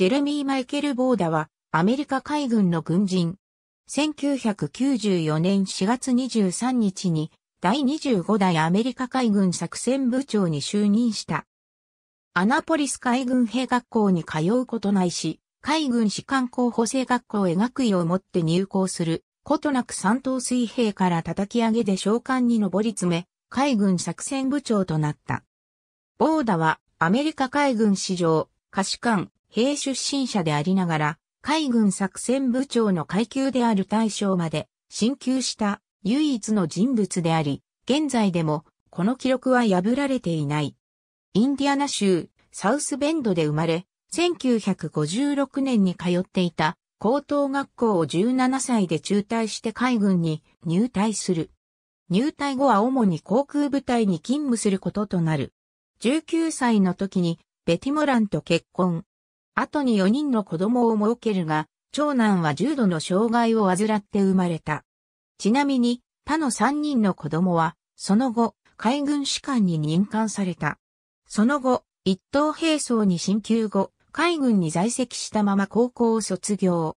ジェレミー・マイケル・ボーダは、アメリカ海軍の軍人。1994年4月23日に、第25代アメリカ海軍作戦部長に就任した。アナポリス海軍兵学校に通うことないし、海軍士官候補生学校へ学位を持って入校する、ことなく三等水兵から叩き上げで召喚に上り詰め、海軍作戦部長となった。ボーダはアメリカ海軍史上、可視官、兵出身者でありながら、海軍作戦部長の階級である大将まで、進級した唯一の人物であり、現在でも、この記録は破られていない。インディアナ州、サウスベンドで生まれ、1956年に通っていた高等学校を17歳で中退して海軍に入隊する。入隊後は主に航空部隊に勤務することとなる。19歳の時にベティモランと結婚。後に4人の子供を設けるが、長男は重度の障害を患って生まれた。ちなみに、他の3人の子供は、その後、海軍士官に任官された。その後、一等兵装に進級後、海軍に在籍したまま高校を卒業。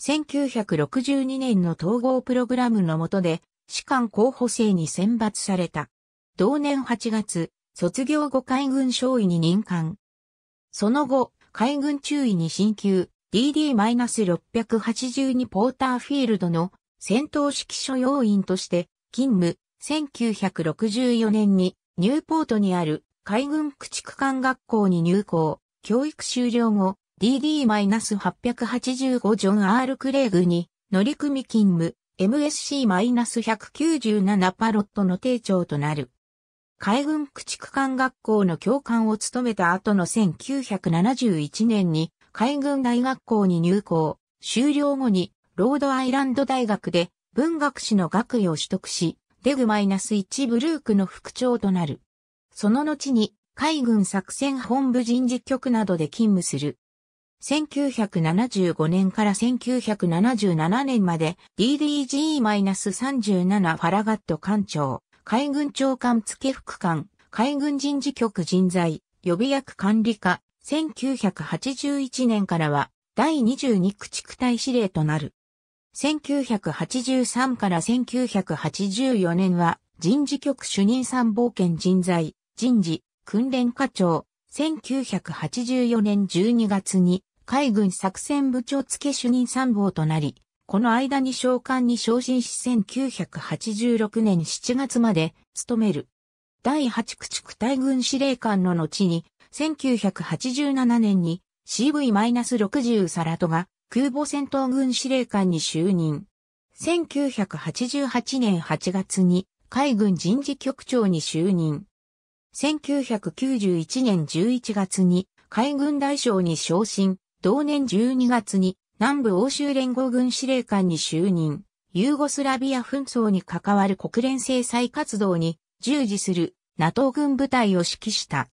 1962年の統合プログラムの下で、士官候補生に選抜された。同年8月、卒業後海軍少尉に任官。その後、海軍中尉に進級、DD-682 ポーターフィールドの戦闘指揮所要員として勤務、1964年にニューポートにある海軍駆逐艦学校に入校、教育終了後、DD-885 ジョン・ R・ クレーグに乗組勤務、MSC-197 パロットの定長となる。海軍駆逐艦学校の教官を務めた後の1971年に海軍大学校に入校、終了後にロードアイランド大学で文学士の学位を取得し、デグ -1 ブルークの副長となる。その後に海軍作戦本部人事局などで勤務する。1975年から1977年まで DDG-37 ファラガット艦長。海軍長官付副官、海軍人事局人材、予備役管理課、1981年からは、第22駆逐隊司令となる。1983から1984年は、人事局主任参謀権人材、人事、訓練課長、1984年12月に、海軍作戦部長付主任参謀となり、この間に将官に昇進し1986年7月まで勤める。第8駆逐隊軍司令官の後に、1987年に CV-60 サラトが空母戦闘軍司令官に就任。1988年8月に海軍人事局長に就任。1991年11月に海軍大将に昇進、同年12月に南部欧州連合軍司令官に就任、ユーゴスラビア紛争に関わる国連制裁活動に従事する NATO 軍部隊を指揮した。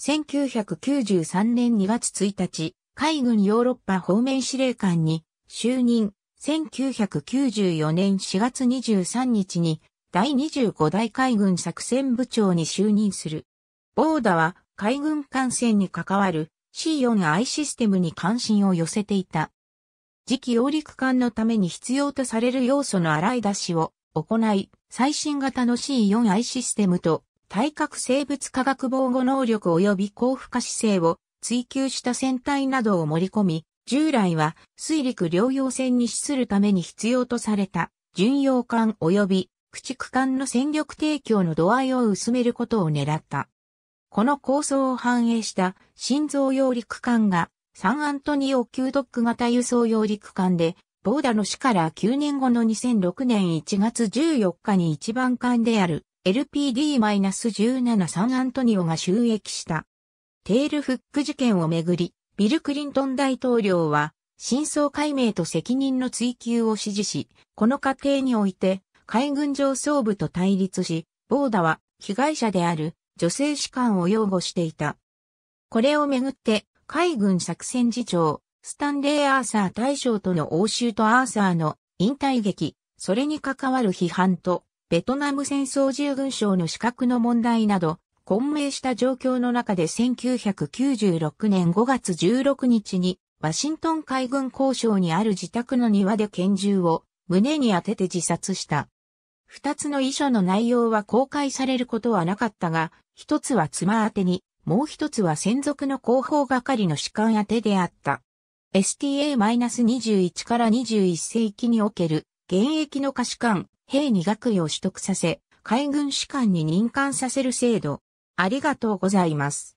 1993年2月1日、海軍ヨーロッパ方面司令官に就任。1994年4月23日に第25代海軍作戦部長に就任する。ボーダは海軍艦船に関わる C4I システムに関心を寄せていた。次期揚陸艦のために必要とされる要素の洗い出しを行い、最新型の C4I システムと対角生物化学防護能力及び高負荷姿勢を追求した船体などを盛り込み、従来は水陸両用船に資するために必要とされた巡洋艦及び駆逐艦の戦力提供の度合いを薄めることを狙った。この構想を反映した心臓揚陸艦がサンアントニオ級ドック型輸送用陸艦で、ボーダの死から9年後の2006年1月14日に一番艦である LPD-17 サンアントニオが収益した。テールフック事件をめぐり、ビル・クリントン大統領は、真相解明と責任の追及を指示し、この過程において、海軍上層部と対立し、ボーダは被害者である女性士官を擁護していた。これをめぐって海軍作戦次長、スタンレー・アーサー大将との応酬とアーサーの引退劇、それに関わる批判と、ベトナム戦争従軍省の資格の問題など、混迷した状況の中で1996年5月16日に、ワシントン海軍交渉にある自宅の庭で拳銃を胸に当てて自殺した。二つの遺書の内容は公開されることはなかったが、一つは妻宛にもう一つは専属の広報係の主管宛てであった。STA-21 から21世紀における現役の歌士官、兵に学位を取得させ、海軍士官に任官させる制度。ありがとうございます。